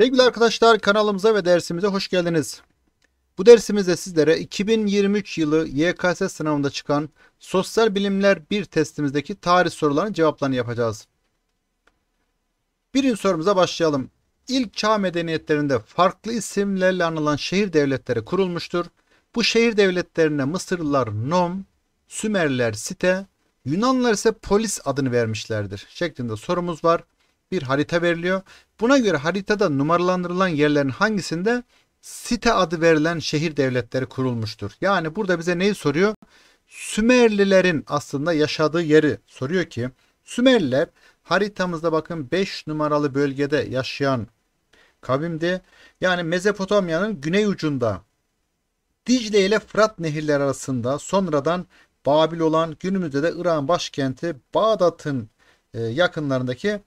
Sevgili arkadaşlar kanalımıza ve dersimize hoş geldiniz. Bu dersimizde sizlere 2023 yılı YKS sınavında çıkan Sosyal Bilimler 1 testimizdeki tarih sorularının cevaplarını yapacağız. Birinci sorumuza başlayalım. İlk çağ medeniyetlerinde farklı isimlerle anılan şehir devletleri kurulmuştur. Bu şehir devletlerine Mısırlılar Nom, Sümerler, Site, Yunanlar ise polis adını vermişlerdir şeklinde sorumuz var bir harita veriliyor. Buna göre haritada numaralandırılan yerlerin hangisinde site adı verilen şehir devletleri kurulmuştur. Yani burada bize neyi soruyor? Sümerlilerin aslında yaşadığı yeri soruyor ki Sümerliler haritamızda bakın 5 numaralı bölgede yaşayan kavimdi. Yani Mezopotamya'nın güney ucunda Dicle ile Fırat nehirleri arasında sonradan Babil olan günümüzde de İran başkenti Bağdat'ın e, yakınlarındaki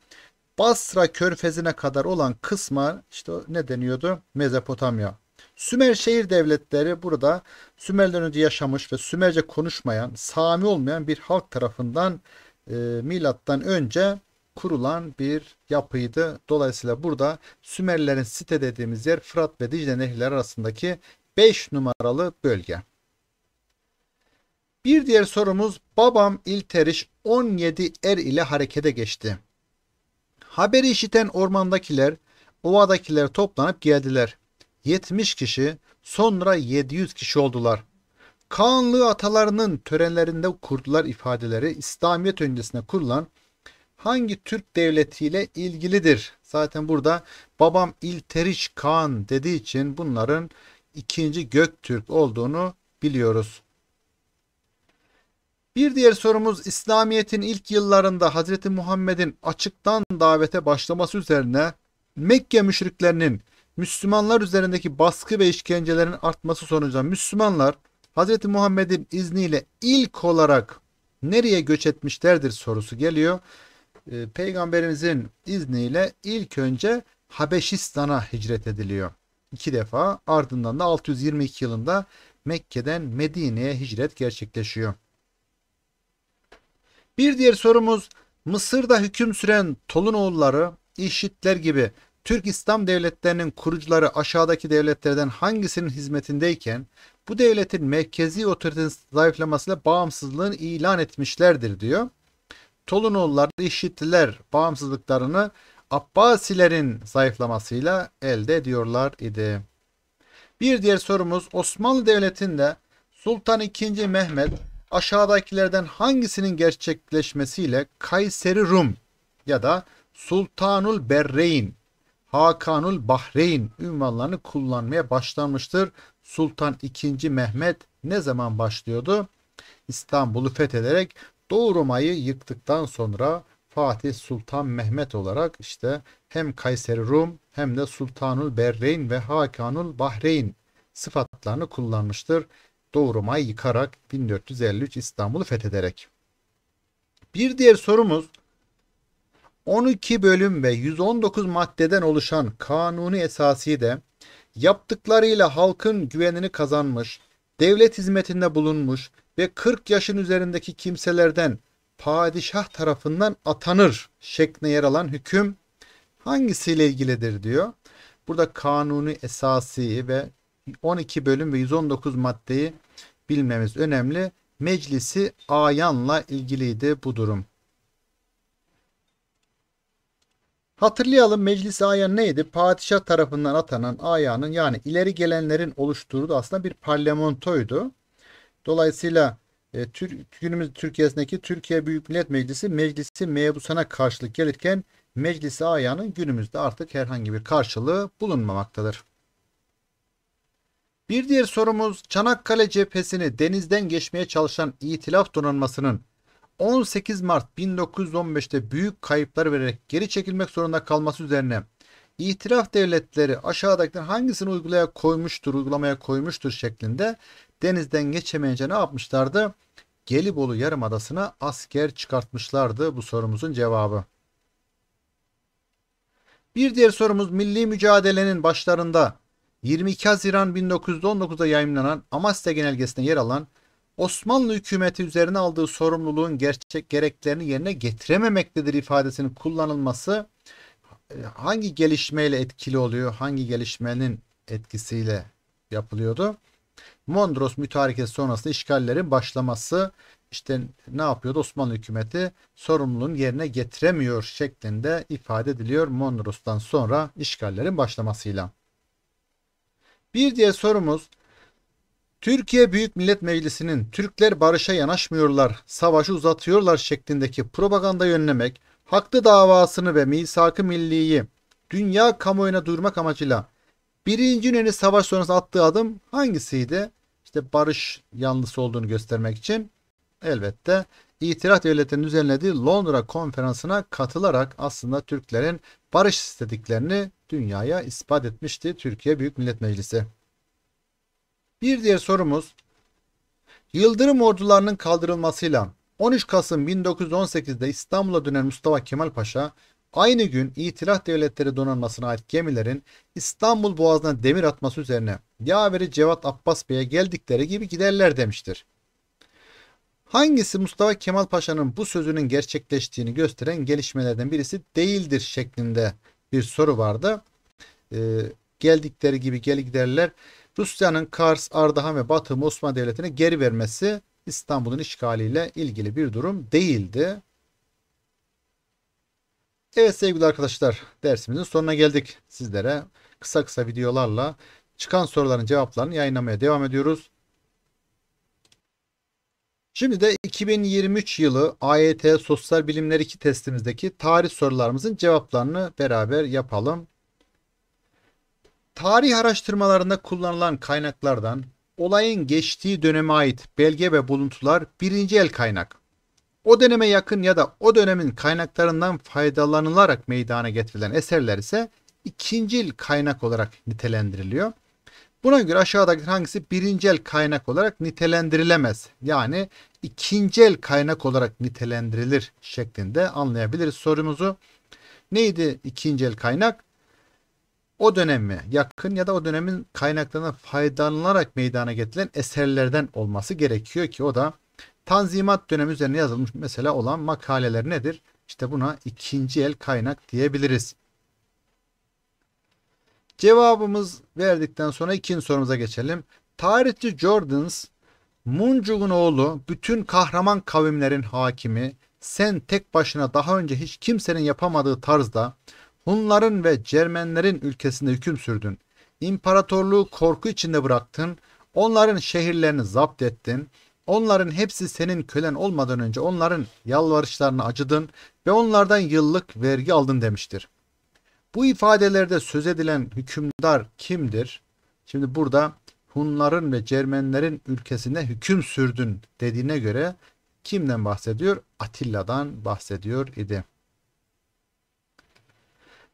Basra körfezine kadar olan kısma işte ne deniyordu? Mezopotamya. Sümer şehir devletleri burada Sümer'den önce yaşamış ve Sümerce konuşmayan, Sami olmayan bir halk tarafından e, milattan önce kurulan bir yapıydı. Dolayısıyla burada Sümerlerin site dediğimiz yer Fırat ve Dicle nehirleri arasındaki 5 numaralı bölge. Bir diğer sorumuz babam İlteriş 17 er ile harekete geçti. Haberi işiten ormandakiler, ovadakiler toplanıp geldiler. 70 kişi, sonra 700 kişi oldular. Kanlı atalarının törenlerinde kurdular ifadeleri İslamiyet öncesine kurulan hangi Türk devletiyle ilgilidir? Zaten burada babam İlteriç Kaan dediği için bunların ikinci Göktürk olduğunu biliyoruz. Bir diğer sorumuz İslamiyet'in ilk yıllarında Hz. Muhammed'in açıktan davete başlaması üzerine Mekke müşriklerinin Müslümanlar üzerindeki baskı ve işkencelerin artması sonucunda Müslümanlar Hz. Muhammed'in izniyle ilk olarak nereye göç etmişlerdir sorusu geliyor. Ee, Peygamberimizin izniyle ilk önce Habeşistan'a hicret ediliyor. İki defa ardından da 622 yılında Mekke'den Medine'ye hicret gerçekleşiyor. Bir diğer sorumuz Mısır'da hüküm süren Tolunoğulları, İşitler gibi Türk İslam devletlerinin kurucuları aşağıdaki devletlerden hangisinin hizmetindeyken bu devletin merkezi otoritenin zayıflamasıyla bağımsızlığını ilan etmişlerdir diyor. Tolunoğullar, İşitliler bağımsızlıklarını Abbasilerin zayıflamasıyla elde ediyorlar idi. Bir diğer sorumuz Osmanlı Devleti'nde Sultan II. Mehmet aşağıdakilerden hangisinin gerçekleşmesiyle Kayseri Rum ya da Sultanul Berreyn, Hakanul Bahreyn ünvanlarını kullanmaya başlanmıştır. Sultan II. Mehmet ne zaman başlıyordu? İstanbul'u fethederek Doğu Roma'yı yıktıktan sonra Fatih Sultan Mehmet olarak işte hem Kayseri Rum hem de Sultanul Berreyn ve Hakanul Bahreyn sıfatlarını kullanmıştır. Doğrumay yıkarak 1453 İstanbul'u fethederek. Bir diğer sorumuz 12 bölüm ve 119 maddeden oluşan kanuni esasi de yaptıklarıyla halkın güvenini kazanmış, devlet hizmetinde bulunmuş ve 40 yaşın üzerindeki kimselerden padişah tarafından atanır şeklinde yer alan hüküm hangisiyle ilgilidir diyor. Burada kanuni Esası ve 12 bölüm ve 119 maddeyi bilmemiz önemli. Meclisi ayanla ilgiliydi bu durum. Hatırlayalım meclis ayan neydi? Padişah tarafından atanan ayanın yani ileri gelenlerin oluşturduğu aslında bir parlamentoydu. Dolayısıyla e, Türk, günümüz Türkiye'sindeki Türkiye Büyük Millet Meclisi meclisi mebusana karşılık gelirken meclisi ayanın günümüzde artık herhangi bir karşılığı bulunmamaktadır. Bir diğer sorumuz Çanakkale cephesini denizden geçmeye çalışan İtilaf donanmasının 18 Mart 1915'te büyük kayıplar vererek geri çekilmek zorunda kalması üzerine İtilaf devletleri aşağıdakilerin hangisini uygulaya koymuştur, uygulamaya koymuştur şeklinde denizden geçemeyince ne yapmışlardı? Gelibolu Yarımadası'na asker çıkartmışlardı bu sorumuzun cevabı. Bir diğer sorumuz milli mücadelenin başlarında 22 Haziran 1919'da yayınlanan Amasya Genelgesi'ne yer alan Osmanlı hükümeti üzerine aldığı sorumluluğun gerçek gereklerini yerine getirememektedir ifadesinin kullanılması e, hangi gelişmeyle etkili oluyor? Hangi gelişmenin etkisiyle yapılıyordu? Mondros mütarekesi sonrası işgallerin başlaması işte ne yapıyordu? Osmanlı hükümeti sorumluluğun yerine getiremiyor şeklinde ifade ediliyor Mondros'tan sonra işgallerin başlamasıyla. Bir diğer sorumuz Türkiye Büyük Millet Meclisi'nin Türkler barışa yanaşmıyorlar, savaşı uzatıyorlar şeklindeki propaganda yönlemek, haklı davasını ve misak-ı milliyi dünya kamuoyuna duyurmak amacıyla birinci Yunan'ı savaş sonrası attığı adım hangisiydi? İşte barış yanlısı olduğunu göstermek için elbette İtiraf Devleti'nin düzenlediği Londra konferansına katılarak aslında Türklerin barış istediklerini dünyaya ispat etmişti Türkiye Büyük Millet Meclisi. Bir diğer sorumuz Yıldırım ordularının kaldırılmasıyla 13 Kasım 1918'de İstanbul'a dönen Mustafa Kemal Paşa aynı gün İtilaf Devletleri Donanması'na ait gemilerin İstanbul Boğazı'na demir atması üzerine yaveri Cevat Abbas Bey'e geldikleri gibi giderler demiştir. Hangisi Mustafa Kemal Paşa'nın bu sözünün gerçekleştiğini gösteren gelişmelerden birisi değildir şeklinde bir soru vardı. E, geldikleri gibi geri giderler. Rusya'nın Kars, Ardahan ve Batı Osmanlı Devleti'ne geri vermesi İstanbul'un işgaliyle ilgili bir durum değildi. Evet sevgili arkadaşlar dersimizin sonuna geldik. Sizlere kısa kısa videolarla çıkan soruların cevaplarını yayınlamaya devam ediyoruz. Şimdi de 2023 yılı AYT Sosyal Bilimler 2 testimizdeki tarih sorularımızın cevaplarını beraber yapalım. Tarih araştırmalarında kullanılan kaynaklardan olayın geçtiği döneme ait belge ve buluntular birinci el kaynak. O döneme yakın ya da o dönemin kaynaklarından faydalanılarak meydana getirilen eserler ise ikinci el kaynak olarak nitelendiriliyor. Buna göre aşağıdaki hangisi birincel kaynak olarak nitelendirilemez? Yani ikincel kaynak olarak nitelendirilir şeklinde anlayabiliriz sorumuzu. Neydi ikincel kaynak? O döneme yakın ya da o dönemin kaynaklarına faydalanarak meydana getirilen eserlerden olması gerekiyor ki o da Tanzimat dönemi üzerine yazılmış mesela olan makaleler nedir? İşte buna ikinci el kaynak diyebiliriz. Cevabımız verdikten sonra ikinci sorumuza geçelim. Tarihçi Jordans Muncuk'un oğlu bütün kahraman kavimlerin hakimi sen tek başına daha önce hiç kimsenin yapamadığı tarzda Hunların ve Cermenlerin ülkesinde hüküm sürdün. İmparatorluğu korku içinde bıraktın. Onların şehirlerini zapt ettin. Onların hepsi senin kölen olmadan önce onların yalvarışlarına acıdın ve onlardan yıllık vergi aldın demiştir. Bu ifadelerde söz edilen hükümdar kimdir? Şimdi burada Hunların ve Cermenlerin ülkesine hüküm sürdün dediğine göre kimden bahsediyor? Atilla'dan bahsediyor idi.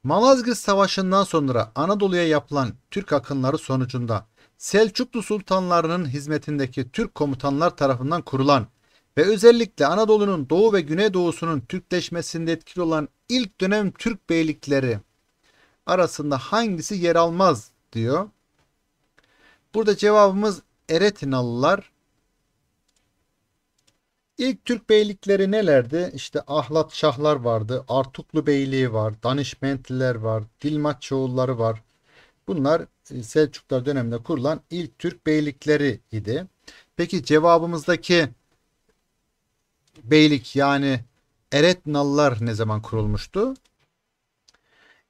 Malazgirt Savaşı'ndan sonra Anadolu'ya yapılan Türk akınları sonucunda Selçuklu sultanlarının hizmetindeki Türk komutanlar tarafından kurulan ve özellikle Anadolu'nun doğu ve güneydoğusunun Türkleşmesinde etkili olan ilk dönem Türk beylikleri arasında hangisi yer almaz diyor. Burada cevabımız Eretinalılar. İlk Türk beylikleri nelerdi? İşte Ahlat Şahlar vardı, Artuklu Beyliği var, Danişmentliler var, Dilmat Çoğulları var. Bunlar e, Selçuklar döneminde kurulan ilk Türk beylikleri idi. Peki cevabımızdaki beylik yani Eretnalılar ne zaman kurulmuştu?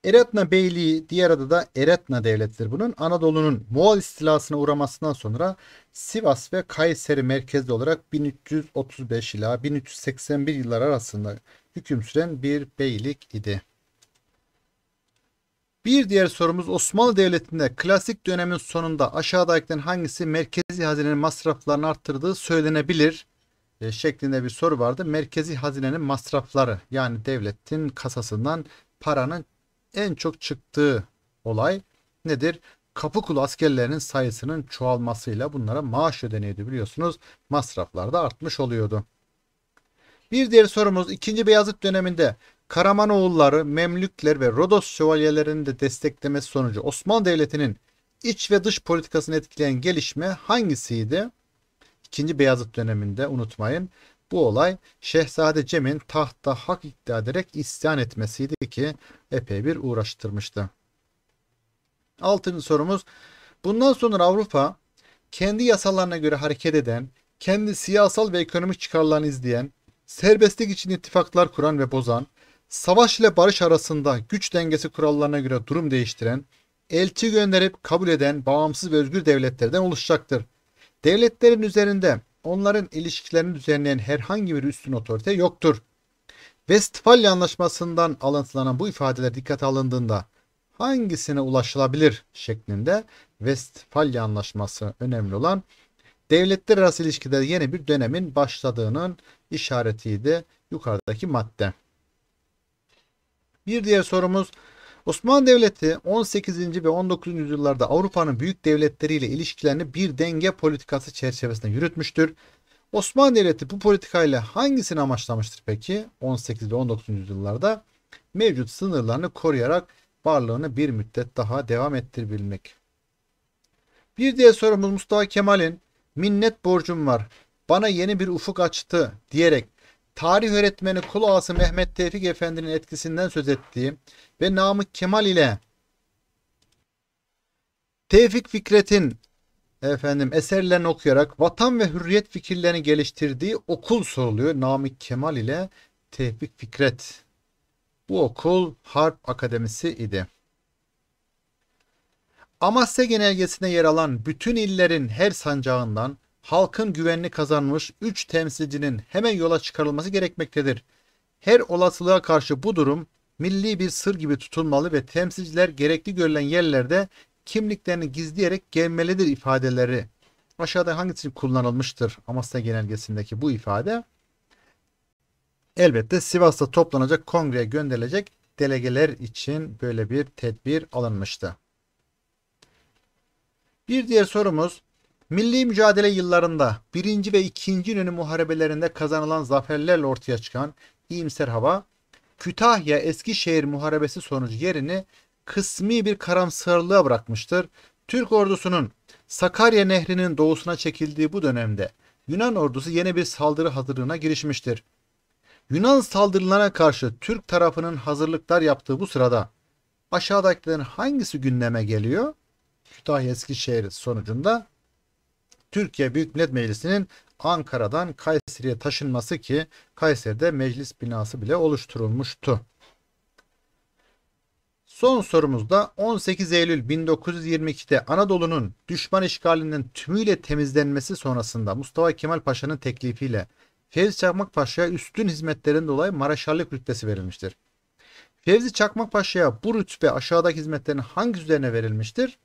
Eretna Beyliği diğer adı da Eretna Devleti'dir bunun. Anadolu'nun Moğol istilasına uğramasından sonra Sivas ve Kayseri merkezli olarak 1335 ila 1381 yıllar arasında hüküm süren bir beylik idi. Bir diğer sorumuz Osmanlı Devleti'nde klasik dönemin sonunda aşağıdakilerden hangisi merkezi hazinenin masraflarını arttırdığı söylenebilir e, şeklinde bir soru vardı. Merkezi hazinenin masrafları yani devletin kasasından paranın en çok çıktığı olay nedir? Kapıkulu askerlerinin sayısının çoğalmasıyla bunlara maaş ödeniyordu biliyorsunuz. Masraflar da artmış oluyordu. Bir diğer sorumuz 2. Beyazıt döneminde Karamanoğulları, Memlükler ve Rodos şövalyelerinin de desteklemesi sonucu Osmanlı Devleti'nin iç ve dış politikasını etkileyen gelişme hangisiydi? 2. Beyazıt döneminde unutmayın. Bu olay Şehzade Cem'in tahta hak iddia ederek isyan etmesiydi ki epey bir uğraştırmıştı. Altıncı sorumuz. Bundan sonra Avrupa kendi yasalarına göre hareket eden, kendi siyasal ve ekonomik çıkarlarını izleyen, serbestlik için ittifaklar kuran ve bozan, savaş ile barış arasında güç dengesi kurallarına göre durum değiştiren, elçi gönderip kabul eden bağımsız ve özgür devletlerden oluşacaktır. Devletlerin üzerinde onların ilişkilerini düzenleyen herhangi bir üstün otorite yoktur. Westfalya Anlaşması'ndan alıntılanan bu ifadeler dikkate alındığında hangisine ulaşılabilir şeklinde Westfalya Anlaşması önemli olan devletler arası ilişkide yeni bir dönemin başladığının işaretiydi yukarıdaki madde. Bir diğer sorumuz Osmanlı Devleti 18. ve 19. yüzyıllarda Avrupa'nın büyük devletleriyle ilişkilerini bir denge politikası çerçevesinde yürütmüştür. Osmanlı Devleti bu politikayla hangisini amaçlamıştır peki? 18 ve 19. yüzyıllarda mevcut sınırlarını koruyarak varlığını bir müddet daha devam ettirebilmek. Bir diğer sorumuz Mustafa Kemal'in minnet borcum var bana yeni bir ufuk açtı diyerek tarih öğretmeni kul Mehmet Tevfik Efendi'nin etkisinden söz ettiği ve Namık Kemal ile Tevfik Fikret'in efendim eserlerini okuyarak vatan ve hürriyet fikirlerini geliştirdiği okul soruluyor. Namık Kemal ile Tevfik Fikret. Bu okul Harp Akademisi idi. Amasya genelgesine yer alan bütün illerin her sancağından halkın güvenini kazanmış 3 temsilcinin hemen yola çıkarılması gerekmektedir. Her olasılığa karşı bu durum milli bir sır gibi tutulmalı ve temsilciler gerekli görülen yerlerde kimliklerini gizleyerek gelmelidir ifadeleri. Aşağıda hangisi kullanılmıştır Amasya Genelgesi'ndeki bu ifade? Elbette Sivas'ta toplanacak kongreye gönderilecek delegeler için böyle bir tedbir alınmıştı. Bir diğer sorumuz Milli mücadele yıllarında birinci ve ikinci İnönü muharebelerinde kazanılan zaferlerle ortaya çıkan iyimser hava, Kütahya Eskişehir muharebesi sonucu yerini kısmi bir karamsarlığa bırakmıştır. Türk ordusunun Sakarya Nehri'nin doğusuna çekildiği bu dönemde Yunan ordusu yeni bir saldırı hazırlığına girişmiştir. Yunan saldırılarına karşı Türk tarafının hazırlıklar yaptığı bu sırada aşağıdakilerin hangisi gündeme geliyor? Kütahya Eskişehir sonucunda Türkiye Büyük Millet Meclisi'nin Ankara'dan Kayseri'ye taşınması ki Kayseri'de meclis binası bile oluşturulmuştu. Son sorumuzda 18 Eylül 1922'de Anadolu'nun düşman işgalinden tümüyle temizlenmesi sonrasında Mustafa Kemal Paşa'nın teklifiyle Fevzi Çakmak Paşa'ya üstün hizmetlerin dolayı Maraşallık rütbesi verilmiştir. Fevzi Çakmak Paşa'ya bu rütbe aşağıdaki hizmetlerin hangisi üzerine verilmiştir?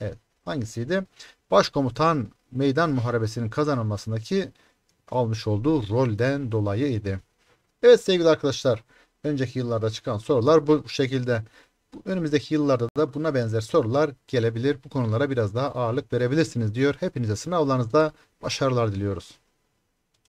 Evet, hangisiydi? Başkomutan meydan muharebesinin kazanılmasındaki almış olduğu rolden dolayı idi. Evet sevgili arkadaşlar, önceki yıllarda çıkan sorular bu şekilde. Önümüzdeki yıllarda da buna benzer sorular gelebilir. Bu konulara biraz daha ağırlık verebilirsiniz diyor. Hepinize sınavlarınızda başarılar diliyoruz.